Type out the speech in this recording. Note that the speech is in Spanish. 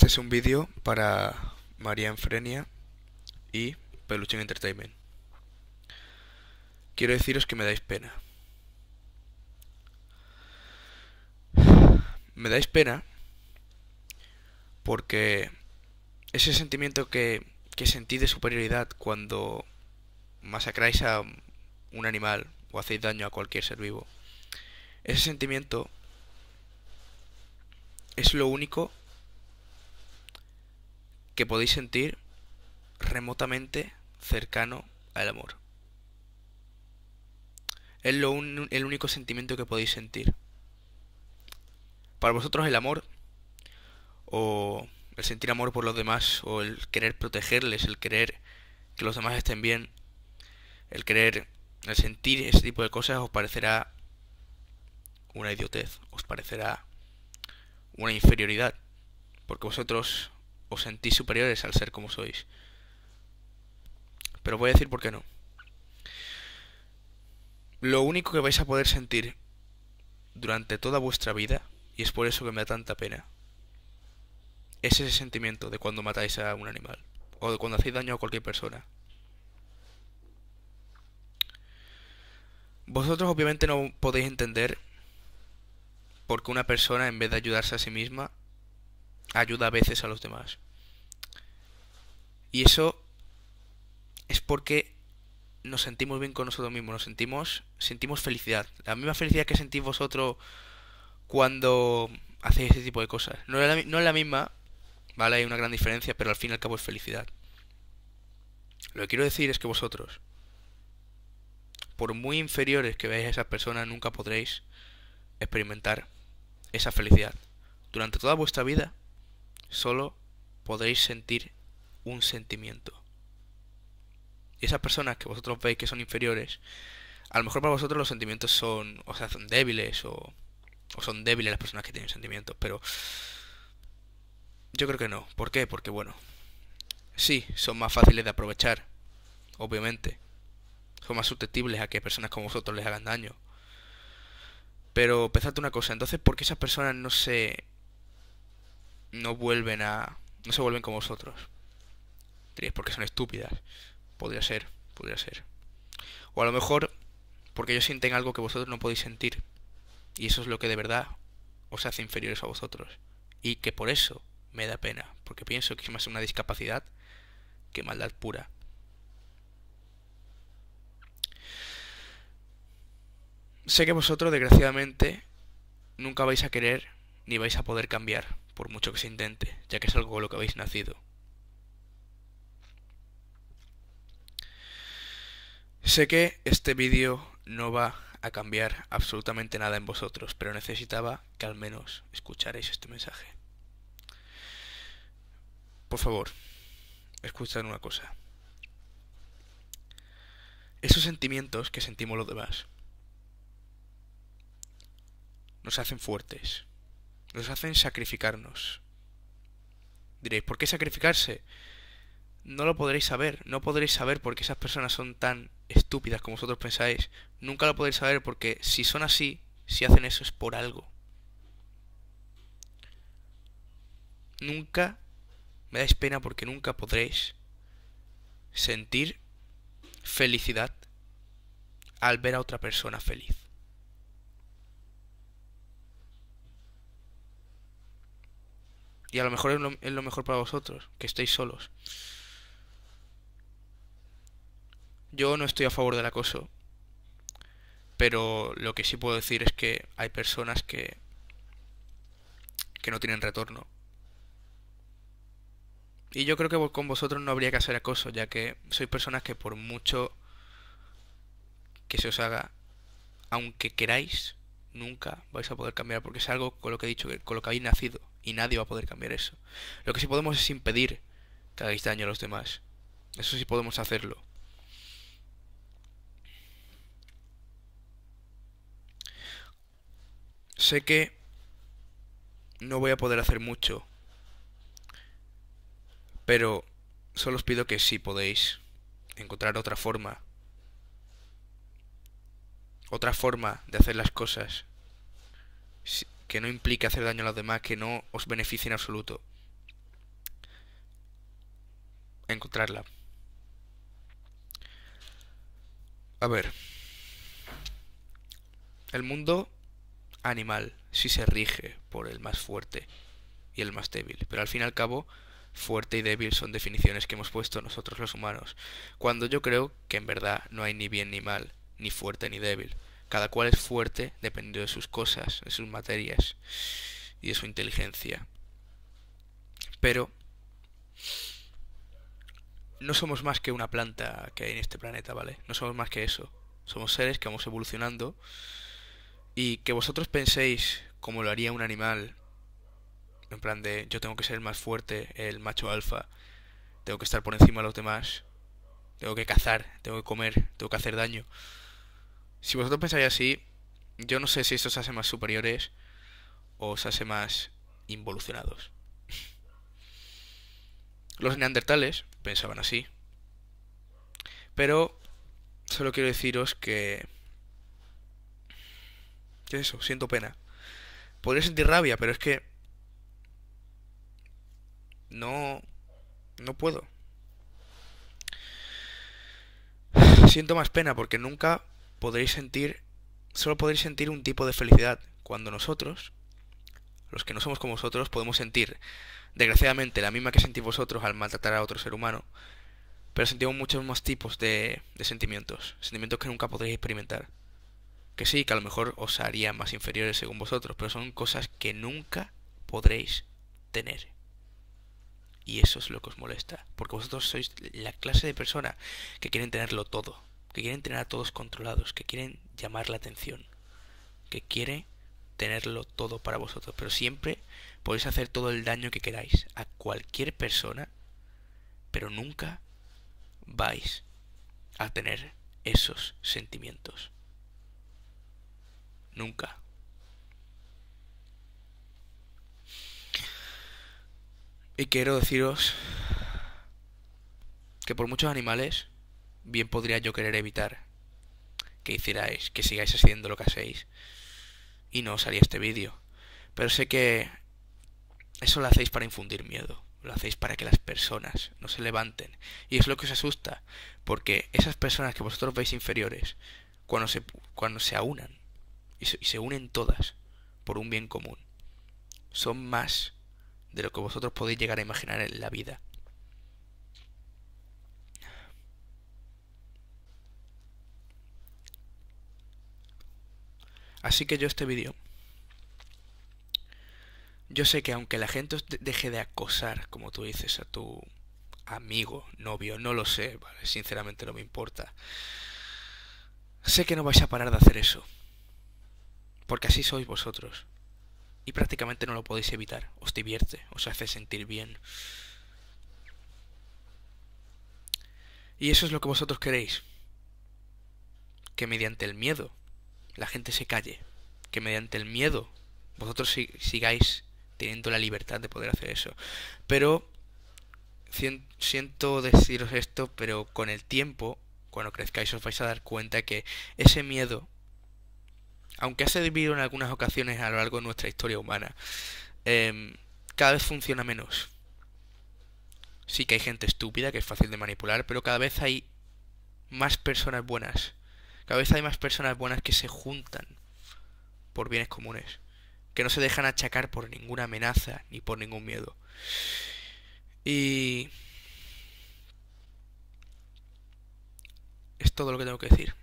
Este es un vídeo para María Enfrenia y Peluchín Entertainment. Quiero deciros que me dais pena. Me dais pena porque ese sentimiento que, que sentí de superioridad cuando masacráis a un animal o hacéis daño a cualquier ser vivo, ese sentimiento es lo único que podéis sentir remotamente cercano al amor. Es lo el único sentimiento que podéis sentir. Para vosotros el amor, o el sentir amor por los demás, o el querer protegerles, el querer que los demás estén bien, el querer, el sentir ese tipo de cosas os parecerá una idiotez, os parecerá una inferioridad, porque vosotros os sentís superiores al ser como sois. Pero voy a decir por qué no. Lo único que vais a poder sentir durante toda vuestra vida, y es por eso que me da tanta pena, es ese sentimiento de cuando matáis a un animal, o de cuando hacéis daño a cualquier persona. Vosotros obviamente no podéis entender por qué una persona en vez de ayudarse a sí misma ayuda a veces a los demás. Y eso es porque nos sentimos bien con nosotros mismos, nos sentimos, sentimos felicidad. La misma felicidad que sentís vosotros cuando hacéis ese tipo de cosas. No es la, no es la misma, ¿vale? Hay una gran diferencia, pero al fin y al cabo es felicidad. Lo que quiero decir es que vosotros, por muy inferiores que veáis a esas personas, nunca podréis experimentar esa felicidad. Durante toda vuestra vida solo podréis sentir un sentimiento. Y esas personas que vosotros veis que son inferiores, a lo mejor para vosotros los sentimientos son, o sea, son débiles o, o son débiles las personas que tienen sentimientos, pero yo creo que no. ¿Por qué? Porque bueno, sí, son más fáciles de aprovechar, obviamente. Son más susceptibles a que personas como vosotros les hagan daño. Pero pensad una cosa, entonces, ¿por qué esas personas no se no vuelven a... no se vuelven como vosotros. Diréis, porque son estúpidas. Podría ser, podría ser. O a lo mejor porque ellos sienten algo que vosotros no podéis sentir. Y eso es lo que de verdad os hace inferiores a vosotros. Y que por eso me da pena, porque pienso que es más una discapacidad que maldad pura. Sé que vosotros, desgraciadamente, nunca vais a querer ni vais a poder cambiar, por mucho que se intente, ya que es algo con lo que habéis nacido. Sé que este vídeo no va a cambiar absolutamente nada en vosotros, pero necesitaba que al menos escucharais este mensaje. Por favor, escuchad una cosa. Esos sentimientos que sentimos los demás nos hacen fuertes, nos hacen sacrificarnos. Diréis, ¿por qué sacrificarse? No lo podréis saber, no podréis saber porque esas personas son tan estúpidas como vosotros pensáis. Nunca lo podréis saber porque si son así, si hacen eso es por algo. Nunca me dais pena porque nunca podréis sentir felicidad al ver a otra persona feliz. Y a lo mejor es lo, mejor para vosotros, que estéis solos. Yo no estoy a favor del acoso, pero lo que sí puedo decir es que hay personas que que no tienen retorno. Y yo creo que con vosotros no habría que hacer acoso, ya que sois personas que por mucho que se os haga, aunque queráis, nunca vais a poder cambiar, porque es algo con lo que he dicho, con lo que habéis nacido. Y nadie va a poder cambiar eso. Lo que sí podemos es impedir que hagáis daño a los demás. Eso sí podemos hacerlo. Sé que no voy a poder hacer mucho. Pero solo os pido que si sí podéis encontrar otra forma. Otra forma de hacer las cosas que no implique hacer daño a los demás, que no os beneficie en absoluto. Encontrarla. A ver. El mundo animal sí se rige por el más fuerte y el más débil, pero al fin y al cabo fuerte y débil son definiciones que hemos puesto nosotros los humanos, cuando yo creo que en verdad no hay ni bien ni mal, ni fuerte ni débil. Cada cual es fuerte dependiendo de sus cosas, de sus materias y de su inteligencia. Pero no somos más que una planta que hay en este planeta, ¿vale? No somos más que eso. Somos seres que vamos evolucionando y que vosotros penséis como lo haría un animal, en plan de yo tengo que ser el más fuerte, el macho alfa, tengo que estar por encima de los demás, tengo que cazar, tengo que comer, tengo que hacer daño. Si vosotros pensáis así, yo no sé si esto os hace más superiores o os hace más involucionados. Los neandertales pensaban así. Pero solo quiero deciros que... ¿Qué es eso? Siento pena. Podría sentir rabia, pero es que... No... No puedo. Siento más pena porque nunca podréis sentir, solo podréis sentir un tipo de felicidad, cuando nosotros, los que no somos como vosotros, podemos sentir, desgraciadamente, la misma que sentís vosotros al maltratar a otro ser humano, pero sentimos muchos más tipos de, sentimientos, sentimientos que nunca podréis experimentar. Que sí, que a lo mejor os harían más inferiores según vosotros, pero son cosas que nunca podréis tener. Y eso es lo que os molesta, porque vosotros sois la clase de persona que quieren tenerlo todo que quieren tener a todos controlados, que quieren llamar la atención, que quiere tenerlo todo para vosotros, pero siempre podéis hacer todo el daño que queráis a cualquier persona, pero nunca vais a tener esos sentimientos. Nunca. Y quiero deciros que por muchos animales bien podría yo querer evitar que hicierais, que sigáis haciendo lo que hacéis y no os haría este vídeo. Pero sé que eso lo hacéis para infundir miedo, lo hacéis para que las personas no se levanten. Y es lo que os asusta, porque esas personas que vosotros veis inferiores, cuando se, cuando se aunan, y se unen todas por un bien común, son más de lo que vosotros podéis llegar a imaginar en la vida. Así que yo este vídeo... Yo sé que aunque la gente os deje de acosar, como tú dices, a tu amigo, novio, no lo sé, sinceramente no me importa. Sé que no vais a parar de hacer eso. Porque así sois vosotros. Y prácticamente no lo podéis evitar. Os divierte, os hace sentir bien. Y eso es lo que vosotros queréis. Que mediante el miedo la gente se calle, que mediante el miedo vosotros sigáis teniendo la libertad de poder hacer eso. Pero siento deciros esto, pero con el tiempo, cuando crezcáis os vais a dar cuenta que ese miedo, aunque ha servido en algunas ocasiones a lo largo de nuestra historia humana, em, cada vez funciona menos. Sí que hay gente estúpida que es fácil de manipular, pero cada vez hay más personas buenas cada vez hay más personas buenas que se juntan por bienes comunes, que no se dejan achacar por ninguna amenaza ni por ningún miedo. Y... Es todo lo que tengo que decir.